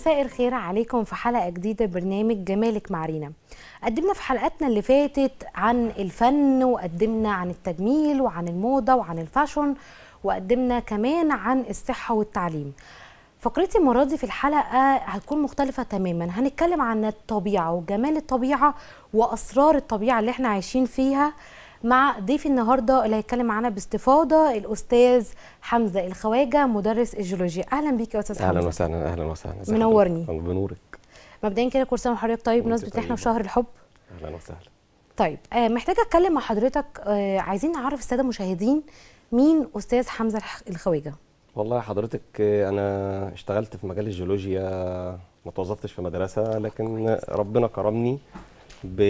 مساء الخير عليكم في حلقة جديدة برنامج جمالك مع رينا قدمنا في حلقاتنا اللي فاتت عن الفن وقدمنا عن التجميل وعن الموضة وعن الفاشون وقدمنا كمان عن الصحة والتعليم فقرتي المرة دي في الحلقة هتكون مختلفة تماما هنتكلم عن الطبيعة وجمال الطبيعة وأسرار الطبيعة اللي احنا عايشين فيها مع ضيفي النهارده اللي هيتكلم معانا باستفاضه الاستاذ حمزه الخواجه مدرس الجيولوجيا اهلا بيك يا استاذ حمزه اهلا وسهلا اهلا وسهلا منورني أه، بنورك مبدئيا كده كل سنه وحضرتك طيب بمناسبه احنا في شهر الحب اهلا وسهلا طيب آه محتاجه اتكلم مع حضرتك آه عايزين نعرف الساده المشاهدين مين استاذ حمزه الخواجه والله حضرتك آه، انا اشتغلت في مجال الجيولوجيا ما توظفتش في مدرسه لكن ربنا كرمني ب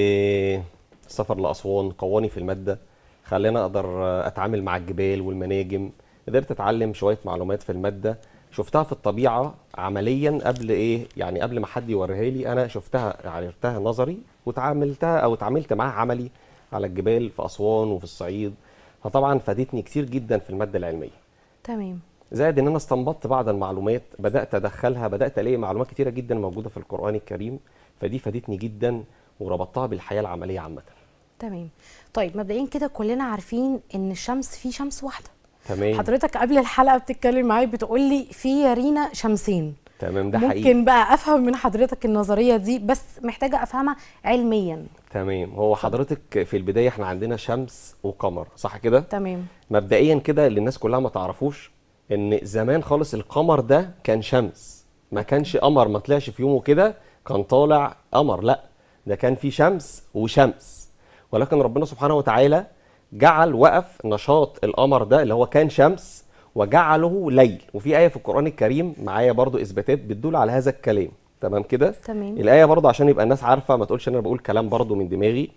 السفر لاسوان قواني في الماده خلاني اقدر اتعامل مع الجبال والمناجم قدرت اتعلم شويه معلومات في الماده شفتها في الطبيعه عمليا قبل ايه يعني قبل ما حد يوريها لي انا شفتها يعني عرفتها نظري وتعاملتها او اتعاملت معاها عملي على الجبال في اسوان وفي الصعيد فطبعا فادتني كتير جدا في الماده العلميه تمام زائد ان انا استنبطت بعض المعلومات بدات ادخلها بدات الاقي معلومات كتيره جدا موجوده في القران الكريم فدي فادتني جدا وربطتها بالحياه العمليه عامه تمام طيب مبدئيا كده كلنا عارفين ان الشمس في شمس واحده تمام حضرتك قبل الحلقه بتتكلم معايا بتقول لي في يا رينا شمسين تمام ده ممكن حقيقي ممكن بقى افهم من حضرتك النظريه دي بس محتاجه افهمها علميا تمام هو حضرتك في البدايه احنا عندنا شمس وقمر صح كده تمام مبدئيا كده اللي الناس كلها ما تعرفوش ان زمان خالص القمر ده كان شمس ما كانش قمر ما طلعش في يومه كده كان طالع قمر لا ده كان في شمس وشمس ولكن ربنا سبحانه وتعالى جعل وقف نشاط القمر ده اللي هو كان شمس وجعله ليل وفي آية في القرآن الكريم معايا برضو إثباتات بتدل على هذا الكلام تمام كده تمام الآية برضو عشان يبقى الناس عارفة ما تقولش أنا بقول كلام برضو من دماغي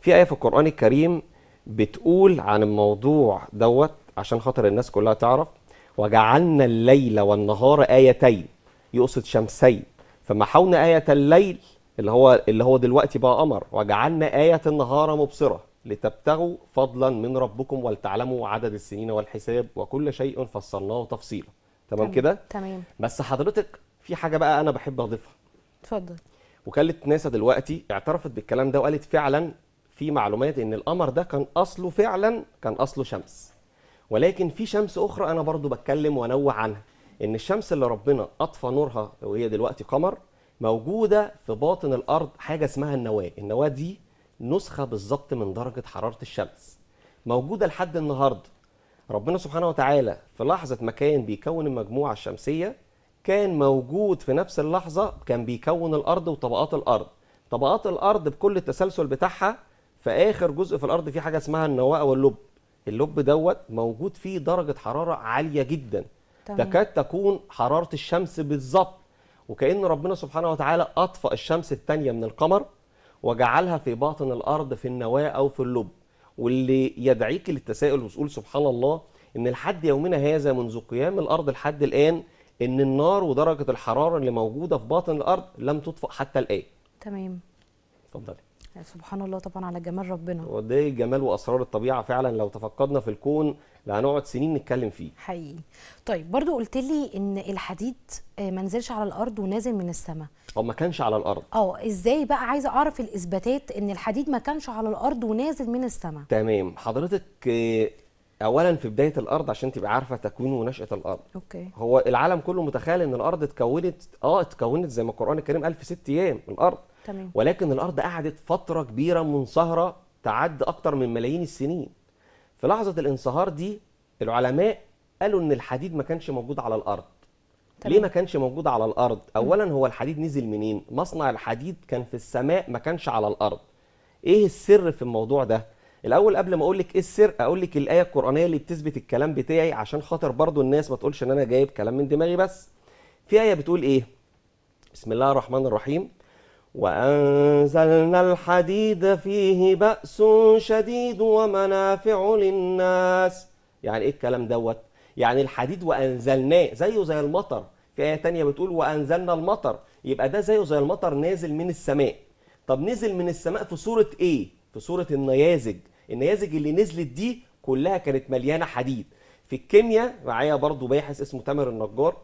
في آية في القرآن الكريم بتقول عن الموضوع دوت عشان خاطر الناس كلها تعرف وجعلنا الليل والنهار آيتين يقصد شمسين فمحونا آية الليل اللي هو اللي هو دلوقتي بقى قمر وجعلنا آية النهار مبصرة لتبتغوا فضلا من ربكم ولتعلموا عدد السنين والحساب وكل شيء فصلناه تفصيلا تمام كده تمام بس حضرتك في حاجة بقى أنا بحب أضيفها اتفضل وكالة ناسا دلوقتي اعترفت بالكلام ده وقالت فعلا في معلومات ان القمر ده كان اصله فعلا كان اصله شمس ولكن في شمس اخرى انا برضو بتكلم وانوه عنها ان الشمس اللي ربنا اطفى نورها وهي دلوقتي قمر موجوده في باطن الارض حاجه اسمها النواه النواه دي نسخه بالظبط من درجه حراره الشمس موجوده لحد النهارده ربنا سبحانه وتعالى في لحظه ما كان بيكون المجموعه الشمسيه كان موجود في نفس اللحظه كان بيكون الارض وطبقات الارض طبقات الارض بكل التسلسل بتاعها في اخر جزء في الارض في حاجه اسمها النواه او اللب اللب دوت موجود فيه درجه حراره عاليه جدا تمام. تكاد تكون حراره الشمس بالظبط وكأن ربنا سبحانه وتعالى أطفأ الشمس الثانية من القمر وجعلها في باطن الأرض في النواة أو في اللب واللي يدعيك للتساؤل وتقول سبحان الله إن لحد يومنا هذا منذ قيام الأرض لحد الآن إن النار ودرجة الحرارة اللي موجودة في باطن الأرض لم تطفأ حتى الآن تمام اتفضلي يعني سبحان الله طبعا على جمال ربنا وده إيه جمال واسرار الطبيعه فعلا لو تفقدنا في الكون هنقعد سنين نتكلم فيه حقيقي طيب برضو قلت لي ان الحديد آه، ما نزلش على الارض ونازل من السماء او ما كانش على الارض اه ازاي بقى عايزه اعرف الاثباتات ان الحديد ما كانش على الارض ونازل من السماء تمام حضرتك آه، اولا في بدايه الارض عشان تبقى عارفه تكوين ونشاه الارض أوكي. هو العالم كله متخيل ان الارض اتكونت اه اتكونت زي ما القران الكريم قال في ست ايام الارض تمام. ولكن الارض قعدت فتره كبيره منصهره تعد اكتر من ملايين السنين في لحظه الانصهار دي العلماء قالوا ان الحديد ما كانش موجود على الارض تمام. ليه ما كانش موجود على الارض اولا هو الحديد نزل منين مصنع الحديد كان في السماء ما كانش على الارض ايه السر في الموضوع ده الاول قبل ما اقول لك ايه السر اقول لك الايه القرانيه اللي بتثبت الكلام بتاعي عشان خاطر برضو الناس ما تقولش ان انا جايب كلام من دماغي بس في ايه بتقول ايه بسم الله الرحمن الرحيم وأنزلنا الحديد فيه بأس شديد ومنافع للناس يعني إيه الكلام دوت يعني الحديد وأنزلناه زيه زي المطر في آية تانية بتقول وأنزلنا المطر يبقى ده زيه زي المطر نازل من السماء طب نزل من السماء في صورة إيه؟ في صورة النيازج النيازج اللي نزلت دي كلها كانت مليانة حديد في الكيمياء معايا برضو باحث اسمه تامر النجار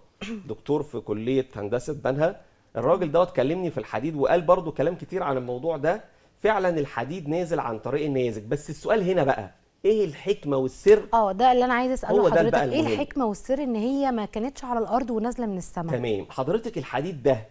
دكتور في كلية هندسة بنها الراجل دوت كلمني في الحديد وقال برضو كلام كتير عن الموضوع ده فعلا الحديد نازل عن طريق النيازك بس السؤال هنا بقى ايه الحكمه والسر اه ده اللي انا عايز اساله هو حضرتك ايه الحكمه والسر ان هي ما كانتش على الارض ونازله من السماء تمام حضرتك الحديد ده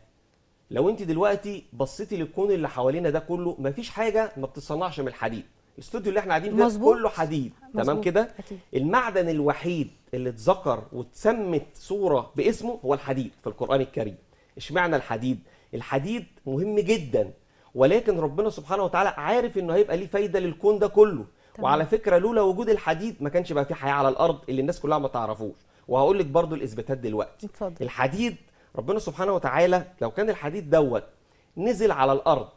لو انت دلوقتي بصيتي للكون اللي حوالينا ده كله مفيش حاجه ما بتتصنعش من الحديد الاستوديو اللي احنا قاعدين فيه كله حديد مزبوط. تمام كده المعدن الوحيد اللي اتذكر واتسمت صوره باسمه هو الحديد في القران الكريم اشمعنى الحديد الحديد مهم جدا ولكن ربنا سبحانه وتعالى عارف انه هيبقى ليه فايده للكون ده كله طبعا. وعلى فكره لولا وجود الحديد ما كانش بقى في حياه على الارض اللي الناس كلها ما تعرفوش وهقول لك برضو الاثباتات دلوقتي اتفضل. الحديد ربنا سبحانه وتعالى لو كان الحديد دوت نزل على الارض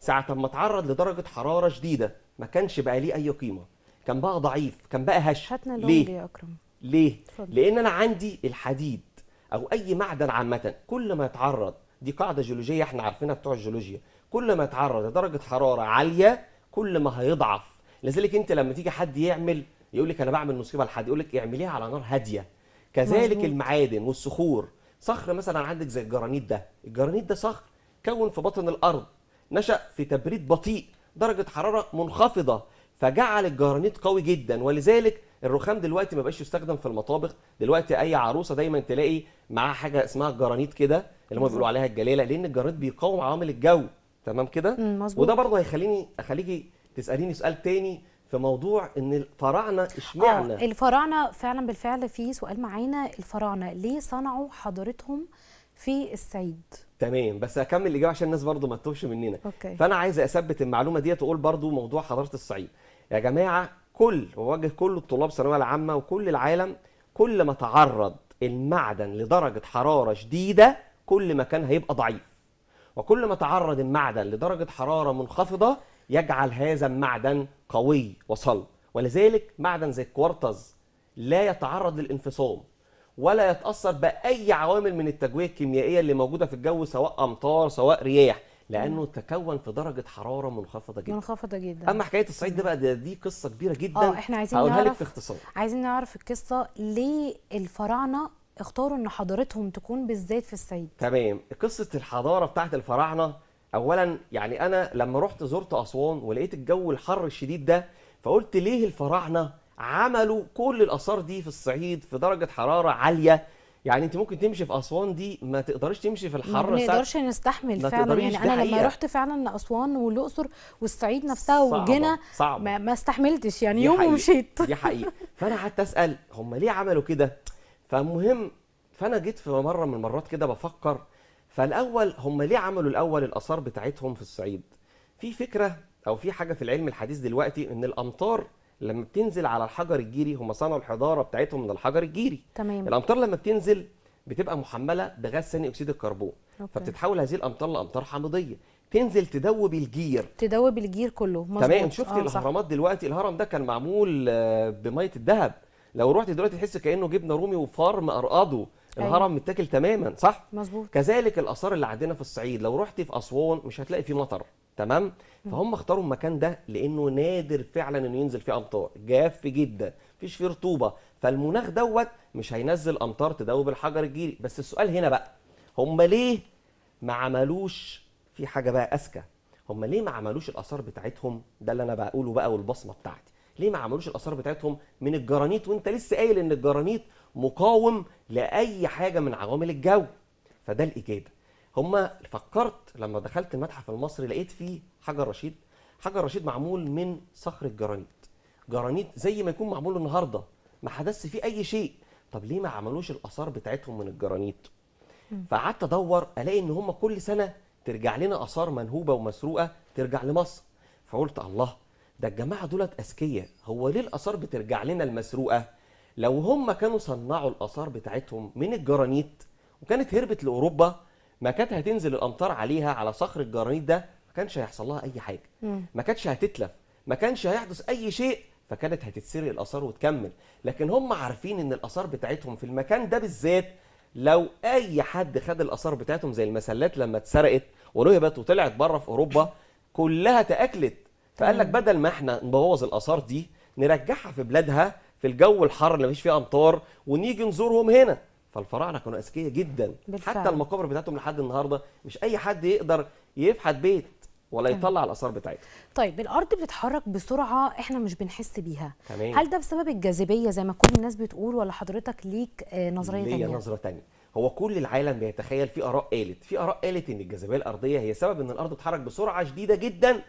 ساعه ما اتعرض لدرجه حراره شديده ما كانش بقى ليه اي قيمه كان بقى ضعيف كان بقى هش هاتنا ليه يا اكرم ليه اتفضل. لان انا عندي الحديد او اي معدن عامه كل ما يتعرض دي قاعده جيولوجيه احنا عارفينها بتوع الجيولوجيا كل ما يتعرض لدرجه حراره عاليه كل ما هيضعف لذلك انت لما تيجي حد يعمل يقول لك انا بعمل مصيبه لحد يقول لك اعمليها على نار هاديه كذلك مزمين. المعادن والصخور صخر مثلا عندك زي الجرانيت ده الجرانيت ده صخر كون في بطن الارض نشا في تبريد بطيء درجه حراره منخفضه فجعل الجرانيت قوي جدا ولذلك الرخام دلوقتي ما بقاش يستخدم في المطابخ دلوقتي اي عروسه دايما تلاقي معاها حاجه اسمها الجرانيت كده اللي هم بيقولوا عليها الجليله لان الجرانيت بيقاوم عوامل الجو تمام كده وده برضه هيخليني اخليكي تساليني سؤال تاني في موضوع ان الفراعنه اشمعنى آه الفراعنه فعلا بالفعل في سؤال معانا الفراعنه ليه صنعوا حضارتهم في الصعيد تمام بس هكمل الاجابه عشان الناس برضه ما تتوهش مننا أوكي. فانا عايز اثبت المعلومه ديت واقول برضه موضوع حضاره الصعيد يا جماعه الكل وواجه كل الطلاب الثانويه العامه وكل العالم كل ما تعرض المعدن لدرجه حراره شديده كل ما كان هيبقى ضعيف وكل ما تعرض المعدن لدرجه حراره منخفضه يجعل هذا المعدن قوي وصلب ولذلك معدن زي الكوارتز لا يتعرض للانفصام ولا يتاثر باي عوامل من التجويه الكيميائيه اللي موجوده في الجو سواء امطار سواء رياح لانه تكون في درجه حراره منخفضه جدا منخفضه جدا اما حكايه الصعيد ده بقى دي, دي قصه كبيره جدا اه احنا عايزين هقولها لك في اختصار عايزين نعرف القصه ليه الفراعنه اختاروا ان حضارتهم تكون بالذات في الصعيد تمام قصه الحضاره بتاعت الفراعنه اولا يعني انا لما رحت زرت اسوان ولقيت الجو الحر الشديد ده فقلت ليه الفراعنه عملوا كل الاثار دي في الصعيد في درجه حراره عاليه يعني انت ممكن تمشي في اسوان دي ما تقدريش تمشي في الحر ما نقدرش نستحمل فعلا يعني انا لما رحت فعلا اسوان والاقصر والصعيد نفسها وجينا ما, ما استحملتش يعني يوم ومشيت دي حقيقه فانا قعدت اسال هم ليه عملوا كده فالمهم فانا جيت في مره من المرات كده بفكر فالاول هم ليه عملوا الاول الاثار بتاعتهم في الصعيد في فكره او في حاجه في العلم الحديث دلوقتي ان الامطار لما بتنزل على الحجر الجيري هم صنعوا الحضاره بتاعتهم من الحجر الجيري تمام الامطار لما بتنزل بتبقى محمله بغاز ثاني اكسيد الكربون أوكي. فبتتحول هذه الامطار لامطار حامضيه تنزل تدوب الجير تدوب الجير كله مظبوط تمام شفت آه الاهرامات دلوقتي الهرم ده كان معمول آه، بميه الذهب لو رحت دلوقتي تحس كانه جبنه رومي وفار مقرقضه أيوة. الهرم متاكل تماما صح مظبوط كذلك الاثار اللي عندنا في الصعيد لو رحت في اسوان مش هتلاقي فيه مطر تمام فهم اختاروا المكان ده لانه نادر فعلا انه ينزل فيه امطار جاف جدا مفيش فيه رطوبه فالمناخ دوت مش هينزل امطار تدوب الحجر الجيري بس السؤال هنا بقى هم ليه ما عملوش في حاجه بقى اذكى هم ليه ما عملوش الاثار بتاعتهم ده اللي انا بقوله بقى والبصمه بتاعتي ليه ما عملوش الاثار بتاعتهم من الجرانيت وانت لسه قايل ان الجرانيت مقاوم لاي حاجه من عوامل الجو فده الاجابه هم فكرت لما دخلت المتحف المصري لقيت فيه حجر رشيد حجر رشيد معمول من صخر الجرانيت جرانيت زي ما يكون معمول النهارده ما حدثش فيه اي شيء طب ليه ما عملوش الاثار بتاعتهم من الجرانيت فقعدت ادور الاقي ان هم كل سنه ترجع لنا اثار منهوبه ومسروقه ترجع لمصر فقلت الله ده الجماعه دولت اذكياء هو ليه الاثار بترجع لنا المسروقه لو هم كانوا صنعوا الاثار بتاعتهم من الجرانيت وكانت هربت لاوروبا ما كانت هتنزل الامطار عليها على صخر الجرانيت ده ما كانش هيحصل لها اي حاجه ما كانتش هتتلف ما كانش هيحدث اي شيء فكانت هتتسرق الاثار وتكمل لكن هم عارفين ان الاثار بتاعتهم في المكان ده بالذات لو اي حد خد الاثار بتاعتهم زي المسلات لما اتسرقت ونهبت وطلعت بره في اوروبا كلها تاكلت فقال لك بدل ما احنا نبوظ الاثار دي نرجعها في بلادها في الجو الحر اللي مفيش فيه امطار ونيجي نزورهم هنا فالفراعنه كانوا اذكياء جدا بالفعل. حتى المقابر بتاعتهم لحد النهارده مش اي حد يقدر يفحت بيت ولا يطلع الاثار بتاعتها طيب الارض بتتحرك بسرعه احنا مش بنحس بيها تمام. هل ده بسبب الجاذبيه زي ما كل الناس بتقول ولا حضرتك ليك آه، نظريه ثانيه نظره ثانيه هو كل العالم بيتخيل في اراء قالت في اراء قالت ان الجاذبيه الارضيه هي سبب ان الارض تتحرك بسرعه شديده جدا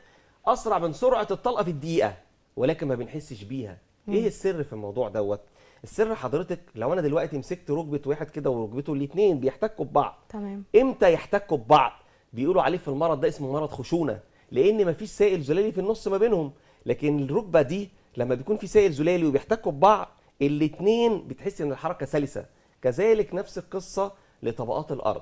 اسرع من سرعه الطلقه في الدقيقه ولكن ما بنحسش بيها إيه مم. ايه السر في الموضوع دوت السر حضرتك لو انا دلوقتي مسكت ركبه واحد كده وركبته الاثنين بيحتكوا ببعض تمام امتى يحتكوا ببعض بيقولوا عليه في المرض ده اسمه مرض خشونه لان مفيش سائل زلالي في النص ما بينهم لكن الركبه دي لما بيكون في سائل زلالي وبيحتكوا ببعض الاثنين بتحس ان الحركه سلسه كذلك نفس القصه لطبقات الارض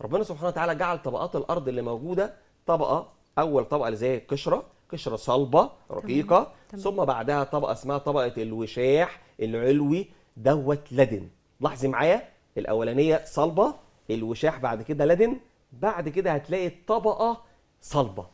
ربنا سبحانه وتعالى جعل طبقات الارض اللي موجوده طبقه اول طبقه اللي زي القشره قشره صلبه رقيقه ثم بعدها طبقه اسمها طبقه الوشاح العلوي دوت لدن لاحظي معايا الاولانيه صلبه الوشاح بعد كده لدن بعد كده هتلاقي الطبقه صلبه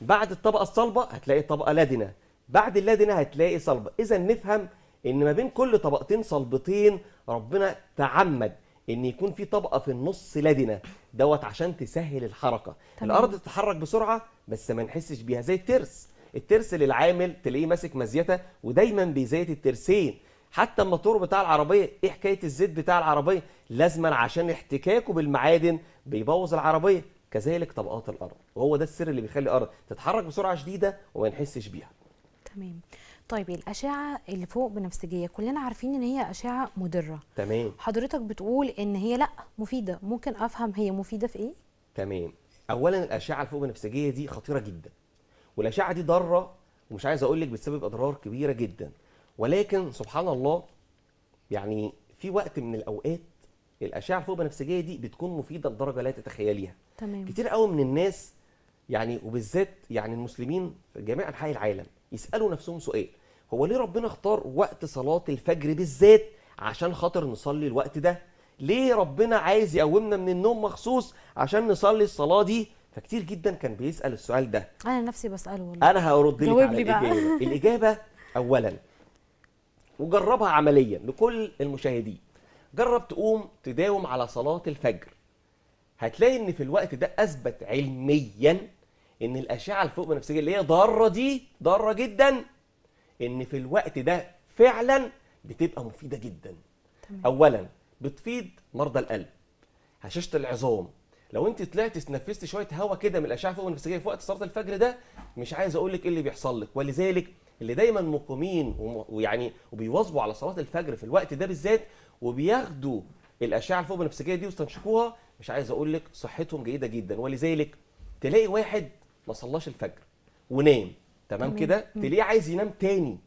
بعد الطبقه الصلبه هتلاقي طبقه لدنه بعد اللدنه هتلاقي صلبه اذا نفهم ان ما بين كل طبقتين صلبتين ربنا تعمد ان يكون في طبقه في النص لدنه دوت عشان تسهل الحركه تمام. الارض تتحرك بسرعه بس ما نحسش بيها زي الترس الترس للعامل تلاقيه ماسك مزيته ودايما بيزيت الترسين حتى الموتور بتاع العربيه ايه حكايه الزيت بتاع العربيه لازما عشان احتكاكه بالمعادن بيبوظ العربيه كذلك طبقات الارض وهو ده السر اللي بيخلي الارض تتحرك بسرعه شديده وما نحسش بيها تمام طيب الاشعه اللي فوق بنفسجيه كلنا عارفين ان هي اشعه مضره تمام حضرتك بتقول ان هي لا مفيده ممكن افهم هي مفيده في ايه تمام اولا الاشعه اللي فوق بنفسجيه دي خطيره جدا والاشعه دي ضاره ومش عايز اقول لك بتسبب اضرار كبيره جدا ولكن سبحان الله يعني في وقت من الاوقات الاشعه اللي فوق بنفسجيه دي بتكون مفيده لدرجه لا تتخيليها تمام كتير قوي من الناس يعني وبالذات يعني المسلمين في جميع انحاء العالم يسالوا نفسهم سؤال هو ليه ربنا اختار وقت صلاه الفجر بالذات عشان خاطر نصلي الوقت ده ليه ربنا عايز يقومنا من النوم مخصوص عشان نصلي الصلاه دي فكتير جدا كان بيسال السؤال ده انا نفسي بساله والله انا هرد لك على الاجابه الاجابه اولا وجربها عمليا لكل المشاهدين جرب تقوم تداوم على صلاه الفجر هتلاقي ان في الوقت ده اثبت علميا ان الاشعه الفوق بنفسجيه اللي هي ضاره دي ضاره جدا ان في الوقت ده فعلا بتبقى مفيده جدا تمام. اولا بتفيد مرضى القلب هشاشه العظام لو انت طلعت تنفست شويه هواء كده من الاشعه فوق بنفسجيه في وقت صلاه الفجر ده مش عايز اقول لك ايه اللي بيحصل لك ولذلك اللي دايما مقيمين ويعني وبيواظبوا على صلاه الفجر في الوقت ده بالذات وبياخدوا الاشعه الفوق بنفسجيه دي ويستنشقوها مش عايز اقول لك صحتهم جيده جدا ولذلك تلاقي واحد ما صلاش الفجر ونام تمام كده تلاقيه عايز ينام تاني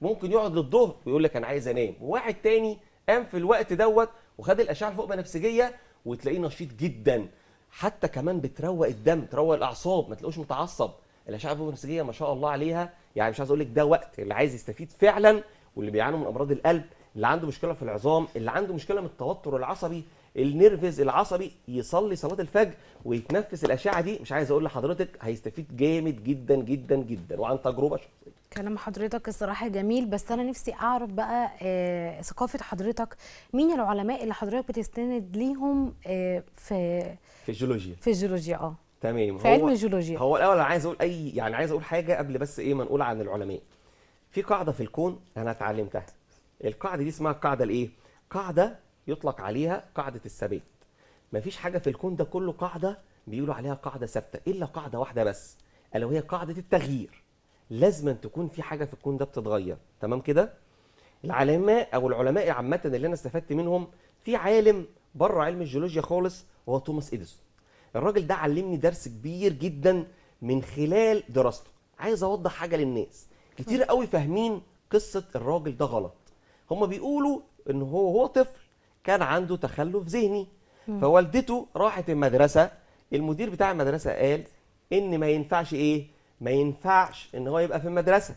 ممكن يقعد للظهر ويقول لك انا عايز انام وواحد تاني قام في الوقت دوت وخد الاشعه الفوق بنفسجيه وتلاقيه نشيط جدا حتى كمان بتروق الدم تروق الاعصاب ما تلاقوش متعصب الاشعه الفوق بنفسجيه ما شاء الله عليها يعني مش عايز اقول لك ده وقت اللي عايز يستفيد فعلا واللي بيعانوا من امراض القلب اللي عنده مشكله في العظام اللي عنده مشكله من التوتر العصبي النيرفز العصبي يصلي صلاه الفجر ويتنفس الاشعه دي مش عايز اقول لحضرتك هيستفيد جامد جدا جدا جدا وعن تجربه شخصيه كلام حضرتك الصراحه جميل بس انا نفسي اعرف بقى آه، ثقافه حضرتك مين العلماء اللي حضرتك بتستند ليهم آه، في في الجيولوجيا في الجيولوجيا اه تمام في علم الجيولوجيا هو الاول انا عايز اقول اي يعني عايز اقول حاجه قبل بس ايه ما نقول عن العلماء في قاعده في الكون انا اتعلمتها القاعده دي اسمها القاعده الايه قاعده يطلق عليها قاعده الثبات مفيش حاجه في الكون ده كله قاعده بيقولوا عليها قاعده ثابته الا قاعده واحده بس الا وهي قاعده التغيير لازما تكون في حاجه في الكون ده بتتغير تمام كده العلماء او العلماء عامه اللي انا استفدت منهم في عالم بره علم الجيولوجيا خالص هو توماس اديسون الراجل ده علمني درس كبير جدا من خلال دراسته عايز اوضح حاجه للناس كتير قوي فاهمين قصه الراجل ده غلط هم بيقولوا ان هو هو طفل كان عنده تخلف ذهني فوالدته راحت المدرسه المدير بتاع المدرسه قال ان ما ينفعش ايه ما ينفعش ان هو يبقى في المدرسه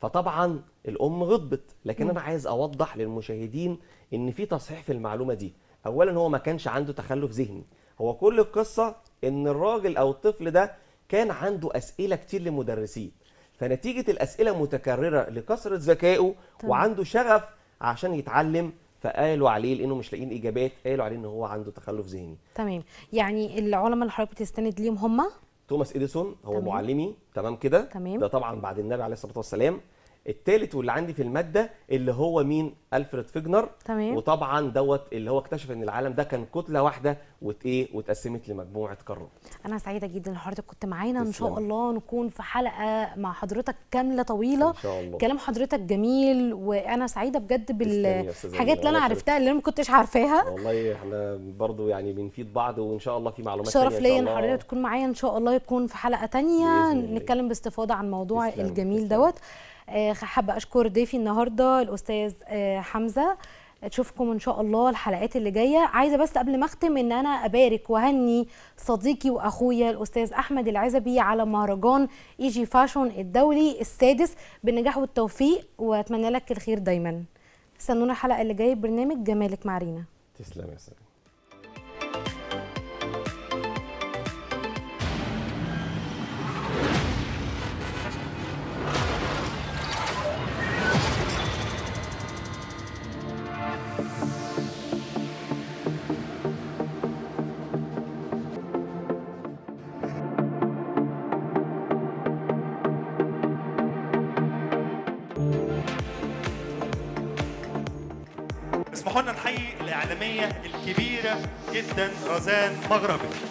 فطبعا الام غضبت لكن انا عايز اوضح للمشاهدين ان في تصحيح في المعلومه دي اولا هو ما كانش عنده تخلف ذهني هو كل القصه ان الراجل او الطفل ده كان عنده اسئله كتير لمدرسيه فنتيجه الاسئله متكرره لكثره ذكائه وعنده شغف عشان يتعلم فقالوا عليه لانه مش لاقيين اجابات قالوا عليه ان هو عنده تخلف ذهني تمام يعني العلماء اللي حضرتك بتستند ليهم هم توماس اديسون هو تمام. معلمي تمام كده تمام. ده طبعا بعد النبي عليه الصلاه والسلام الثالث واللي عندي في الماده اللي هو مين الفريد فيجنر تمام. وطبعا دوت اللي هو اكتشف ان العالم ده كان كتله واحده وايه واتقسمت لمجموعه قارات انا سعيده جدا ان حضرتك كنت معانا ان شاء الله نكون في حلقه مع حضرتك كامله طويله ان شاء الله كلام حضرتك جميل وانا سعيده بجد بالحاجات اللي انا عرفتها اللي انا ما كنتش عارفاها والله احنا برضو يعني بنفيد بعض وان شاء الله في معلومات شرف ليا ان حضرتك تكون معايا ان شاء الله يكون في حلقه ثانيه نتكلم باستفاضه عن الموضوع الجميل دوت آه، حابه اشكر ضيفي النهارده الاستاذ آه، حمزه تشوفكم ان شاء الله الحلقات اللي جايه عايزه بس قبل ما اختم ان انا ابارك وهني صديقي واخويا الاستاذ احمد العزبي على مهرجان اي جي فاشون الدولي السادس بالنجاح والتوفيق واتمنى لك الخير دايما استنونا الحلقه اللي جايه ببرنامج جمالك مع رينا تسلم يا سلام العالمية الكبيرة جدا رزان مغربي